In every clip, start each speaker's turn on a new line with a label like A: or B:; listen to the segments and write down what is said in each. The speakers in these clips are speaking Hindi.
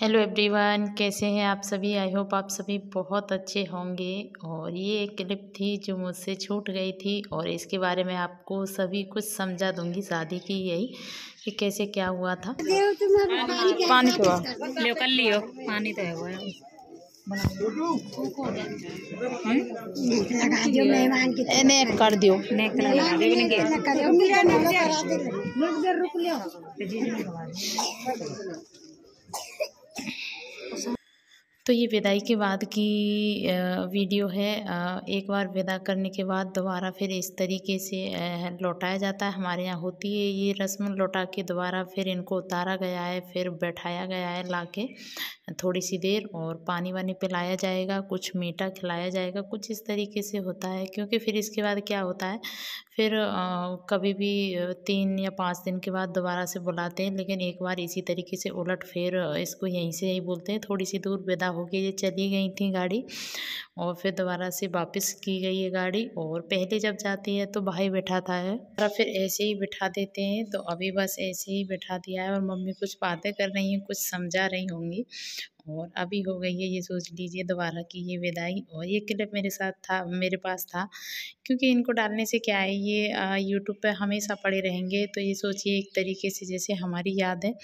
A: हेलो एवरीवन कैसे हैं आप सभी आई होप आप सभी बहुत अच्छे होंगे और ये एक क्लिप थी जो मुझसे छूट गई थी और इसके बारे में आपको सभी कुछ समझा दूंगी शादी की यही कि कैसे क्या हुआ था पानी लियो कर लियो पानी तो है हुआ हम्म? कर दियो तो ये विदाई के बाद की वीडियो है एक बार विदा करने के बाद दोबारा फिर इस तरीके से लौटाया जाता है हमारे यहाँ होती है ये रस्म लौटा के दोबारा फिर इनको उतारा गया है फिर बैठाया गया है ला के थोड़ी सी देर और पानी वानी पिलाया जाएगा कुछ मीठा खिलाया जाएगा कुछ इस तरीके से होता है क्योंकि फिर इसके बाद क्या होता है फिर कभी भी तीन या पाँच दिन के बाद दोबारा से बुलाते हैं लेकिन एक बार इसी तरीके से उलट फिर इसको यहीं से यहीं बोलते हैं थोड़ी सी दूर विदा गई ये चली गई थी गाड़ी और फिर दोबारा से वापस की गई है गाड़ी और पहले जब जाती है तो भाई बैठाता है और फिर ऐसे ही बैठा देते हैं तो अभी बस ऐसे ही बैठा दिया है और मम्मी कुछ बातें कर रही हैं कुछ समझा रही होंगी और अभी हो गई है ये सोच लीजिए दोबारा की ये विदाई और ये क्लिप मेरे साथ था मेरे पास था क्योंकि इनको डालने से क्या है ये यूट्यूब पर हमेशा पड़े रहेंगे तो ये सोचिए एक तरीके से जैसे हमारी याद है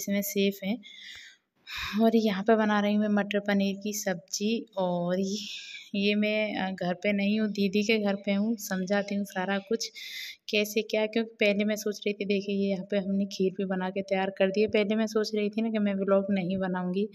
A: इसमें सेफ़ है और यहाँ पे बना रही हूँ मैं मटर पनीर की सब्जी और ये मैं घर पे नहीं हूँ दीदी के घर पे हूँ समझाती हूँ सारा कुछ कैसे क्या क्योंकि पहले मैं सोच रही थी देखिए ये यहाँ पे हमने खीर भी बना के तैयार कर दिए पहले मैं सोच रही थी ना कि मैं ब्लॉग नहीं बनाऊँगी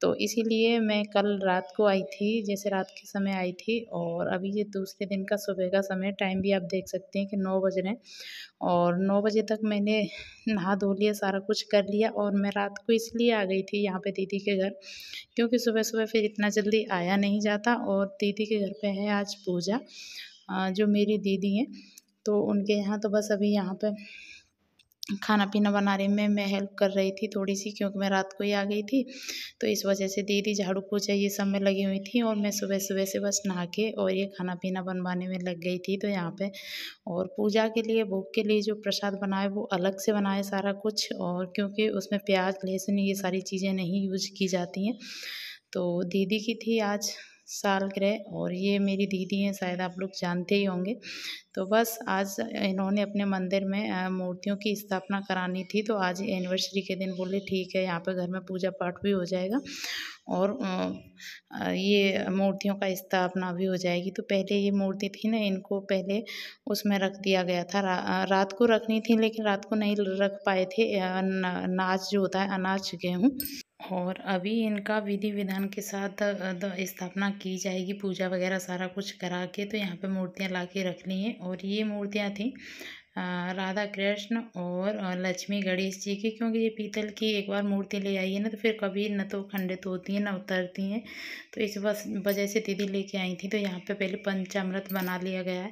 A: तो इसीलिए मैं कल रात को आई थी जैसे रात के समय आई थी और अभी ये दूसरे दिन का सुबह का समय टाइम भी आप देख सकते हैं कि नौ बज रहे हैं और नौ बजे तक मैंने नहा धो लिया सारा कुछ कर लिया और मैं रात को इसलिए आ गई थी यहाँ पे दीदी के घर क्योंकि सुबह सुबह फिर इतना जल्दी आया नहीं जाता और दीदी के घर पर है आज पूजा जो मेरी दीदी हैं तो उनके यहाँ तो बस अभी यहाँ पर खाना पीना बनाने में मैं हेल्प कर रही थी थोड़ी सी क्योंकि मैं रात को ही आ गई थी तो इस वजह से दीदी झाड़ू पोछा ये सब में लगी हुई थी और मैं सुबह सुबह से बस नहा के और ये खाना पीना बनवाने में लग गई थी तो यहाँ पे और पूजा के लिए भोग के लिए जो प्रसाद बनाए वो अलग से बनाए सारा कुछ और क्योंकि उसमें प्याज लहसुन ये सारी चीज़ें नहीं यूज की जाती हैं तो दीदी की थी आज साल ग्रह और ये मेरी दीदी हैं शायद आप लोग जानते ही होंगे तो बस आज इन्होंने अपने मंदिर में मूर्तियों की स्थापना करानी थी तो आज एनिवर्सरी के दिन बोले ठीक है यहाँ पे घर में पूजा पाठ भी हो जाएगा और ये मूर्तियों का स्थापना भी हो जाएगी तो पहले ये मूर्ति थी ना इनको पहले उसमें रख दिया गया था रा, रात को रखनी थी लेकिन रात को नहीं रख पाए थे अनाज जो होता है अनाज गेहूँ और अभी इनका विधि विधान के साथ स्थापना की जाएगी पूजा वगैरह सारा कुछ करा के तो यहाँ पे मूर्तियाँ ला के रख ली हैं और ये मूर्तियाँ थी राधा कृष्ण और लक्ष्मी गणेश जी की क्योंकि ये पीतल की एक बार मूर्ति ले आई है ना तो फिर कभी न तो खंडित होती हैं न उतरती हैं तो इस वजह से दीदी लेके आई थी तो यहाँ पे पहले पंचामृत बना लिया गया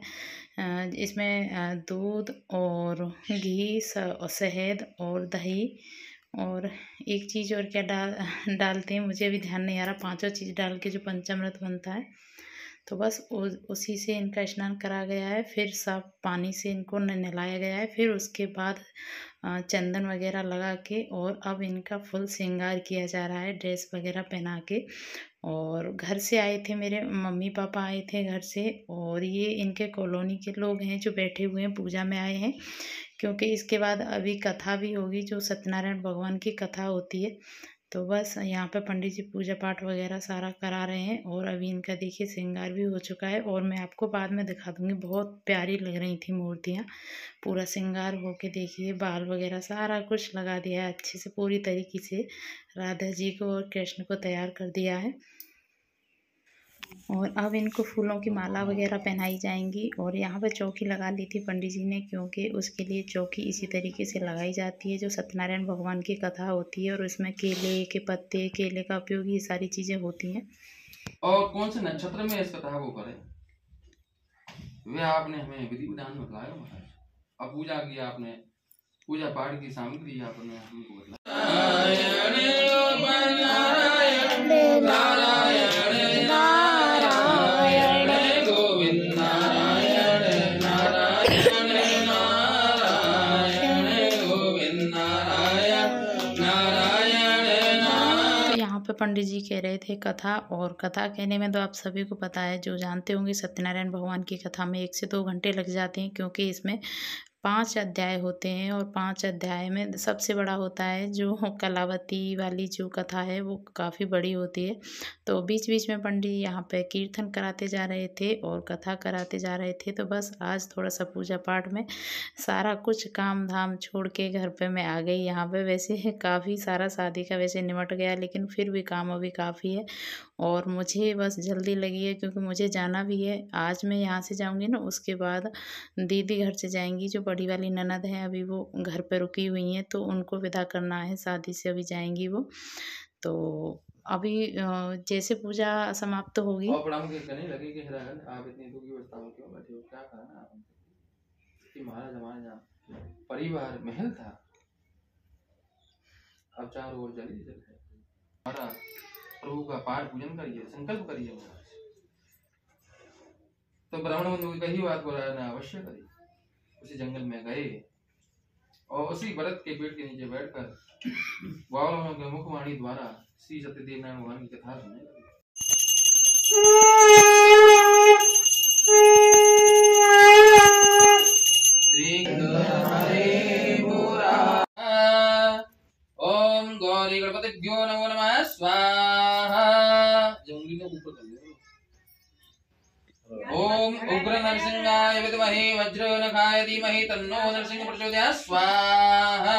A: है इसमें दूध और घी शहद और दही और एक चीज़ और क्या डाल डालते हैं मुझे अभी ध्यान नहीं आ रहा पांचों चीज़ डाल के जो पंचामृत बनता है तो बस उ, उसी से इनका स्नान करा गया है फिर साफ पानी से इनको नहलाया गया है फिर उसके बाद चंदन वगैरह लगा के और अब इनका फुल श्रृंगार किया जा रहा है ड्रेस वगैरह पहना के और घर से आए थे मेरे मम्मी पापा आए थे घर से और ये इनके कॉलोनी के लोग हैं जो बैठे हुए हैं पूजा में आए हैं क्योंकि इसके बाद अभी कथा भी होगी जो सत्यनारायण भगवान की कथा होती है तो बस यहाँ पे पंडित जी पूजा पाठ वगैरह सारा करा रहे हैं और अभी इनका देखिए श्रृंगार भी हो चुका है और मैं आपको बाद में दिखा दूँगी बहुत प्यारी लग रही थी मूर्तियाँ पूरा श्रृंगार होके देखिए बाल वगैरह सारा कुछ लगा दिया है अच्छे से पूरी तरीके से राधा जी को और कृष्ण को तैयार कर दिया है और अब इनको फूलों की माला वगैरह पहनाई जाएंगी और यहाँ पर चौकी लगा ली थी पंडित जी ने क्योंकि उसके लिए चौकी इसी तरीके से लगाई जाती है जो सत्यनारायण भगवान की कथा होती है और उसमें केले के पत्ते केले का उपयोग ये सारी चीज़ें होती हैं और कौन से नक्षत्र में इस कथा को करें वे आपने हमें विधि विधान बताया अब पूजा की आपने पूजा पाठ की सामग्री आपने हमको बताया पंडित जी कह रहे थे कथा और कथा कहने में तो आप सभी को पता है जो जानते होंगे सत्यनारायण भगवान की कथा में एक से दो घंटे लग जाते हैं क्योंकि इसमें पाँच अध्याय होते हैं और पाँच अध्याय में सबसे बड़ा होता है जो कलावती वाली जो कथा है वो काफ़ी बड़ी होती है तो बीच बीच में पंडित जी यहाँ पे कीर्तन कराते जा रहे थे और कथा कराते जा रहे थे तो बस आज थोड़ा सा पूजा पाठ में सारा कुछ काम धाम छोड़ के घर पे मैं आ गई यहाँ पे वैसे काफ़ी सारा शादी का वैसे निमट गया लेकिन फिर भी काम अभी काफ़ी है और मुझे बस जल्दी लगी है क्योंकि मुझे जाना भी है आज मैं यहाँ से जाऊँगी ना उसके बाद दीदी घर से जाएंगी जो बड़ी वाली ननद है अभी वो घर पर रुकी हुई हैं तो उनको विदा करना है शादी से अभी जाएंगी वो तो अभी जैसे पूजा समाप्त होगी परिवार महल था अब चार ओर जली प्रभु का पार पूजन करिए संकल्प करिए महाराज तो ब्राह्मण बंधु की कही बात को राजा अवश्य करी उसी जंगल में गए और उसी व्रत के पेड़ के नीचे बैठकर बावलों के मुखवाणी द्वारा श्री सत्यदेव नारायण भगवान की कथा सुनने लगे ओम उग्र नरसिंहाय विद्महे वज्रनखाय धीमहि तन्नो नरसिंह प्रचोदयात् स्वाहा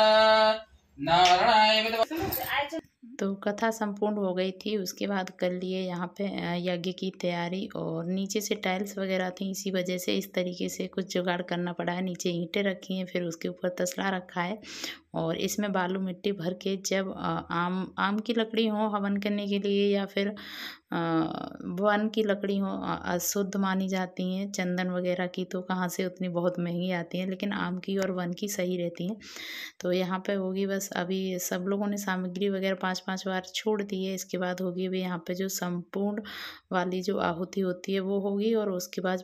B: नारायणाय
A: विद्महे तो कथा संपूर्ण हो गई थी उसके बाद कर लिए यहाँ पे यज्ञ की तैयारी और नीचे से टाइल्स वगैरह थी इसी वजह से इस तरीके से कुछ जुगाड़ करना पड़ा है नीचे ईंटें रखी हैं फिर उसके ऊपर तसला रखा है और इसमें बालू मिट्टी भर के जब आम आम की लकड़ी हो हवन करने के लिए या फिर वन की लकड़ी हो अशुद्ध मानी जाती हैं चंदन वगैरह की तो कहाँ से उतनी बहुत महंगी आती हैं लेकिन आम की और वन की सही रहती हैं तो यहाँ पे होगी बस अभी सब लोगों ने सामग्री वगैरह पांच पांच बार छोड़ दी है इसके बाद होगी अभी यहाँ पे जो संपूर्ण वाली जो आहुति होती है वो होगी और उसके बाद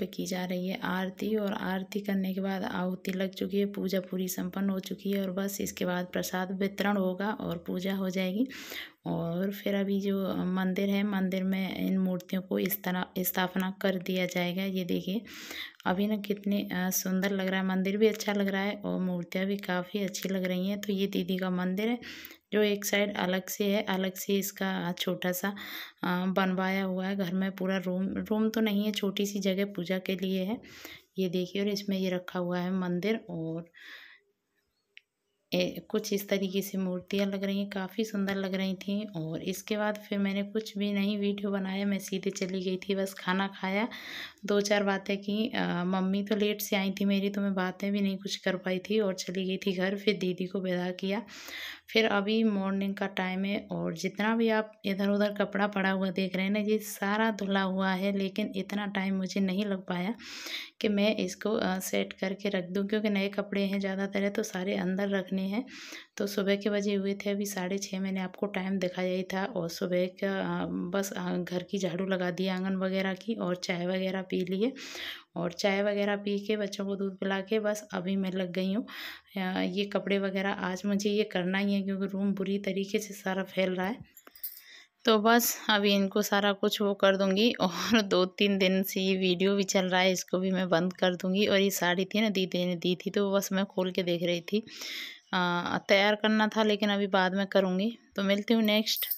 A: पे की जा रही है आरती और आरती करने के बाद आहुति लग चुकी है पूजा पूरी संपन्न हो चुकी है और बस इसके बाद प्रसाद वितरण होगा और पूजा हो जाएगी और फिर अभी जो मंदिर है मंदिर में इन मूर्तियों को इस तरह स्थापना कर दिया जाएगा ये देखिए अभी ना कितने सुंदर लग रहा है मंदिर भी अच्छा लग रहा है और मूर्तियाँ भी काफ़ी अच्छी लग रही हैं तो ये दीदी का मंदिर है जो एक साइड अलग से है अलग से इसका छोटा सा बनवाया हुआ है घर में पूरा रूम रूम तो नहीं है छोटी सी जगह पूजा के लिए है ये देखिए और इसमें ये रखा हुआ है मंदिर और ए, कुछ इस तरीके से मूर्तियाँ लग रही हैं काफ़ी सुंदर लग रही थी और इसके बाद फिर मैंने कुछ भी नहीं वीडियो बनाया मैं सीधे चली गई थी बस खाना खाया दो चार बातें की आ, मम्मी तो लेट से आई थी मेरी तो मैं बातें भी नहीं कुछ कर पाई थी और चली गई थी घर फिर दीदी को विदा किया फिर अभी मॉर्निंग का टाइम है और जितना भी आप इधर उधर कपड़ा पड़ा हुआ देख रहे हैं ना ये सारा धुला हुआ है लेकिन इतना टाइम मुझे नहीं लग पाया कि मैं इसको सेट करके रख दूं क्योंकि नए कपड़े हैं ज़्यादातर है तो सारे अंदर रखने हैं तो सुबह के बजे हुए थे अभी साढ़े छः मैंने आपको टाइम दिखाया ही था और सुबह का बस घर की झाड़ू लगा दी आंगन वगैरह की और चाय वगैरह पी लिए और चाय वगैरह पी के बच्चों को दूध पिला के बस अभी मैं लग गई हूँ ये कपड़े वगैरह आज मुझे ये करना ही है क्योंकि रूम बुरी तरीके से सारा फैल रहा है तो बस अभी इनको सारा कुछ वो कर दूंगी और दो तीन दिन से ये वीडियो भी चल रहा है इसको भी मैं बंद कर दूंगी और ये साड़ी थी ना दीदी ने दी थी तो बस मैं खोल के देख रही थी तैयार करना था लेकिन अभी बाद में करूँगी तो मिलती हूँ नेक्स्ट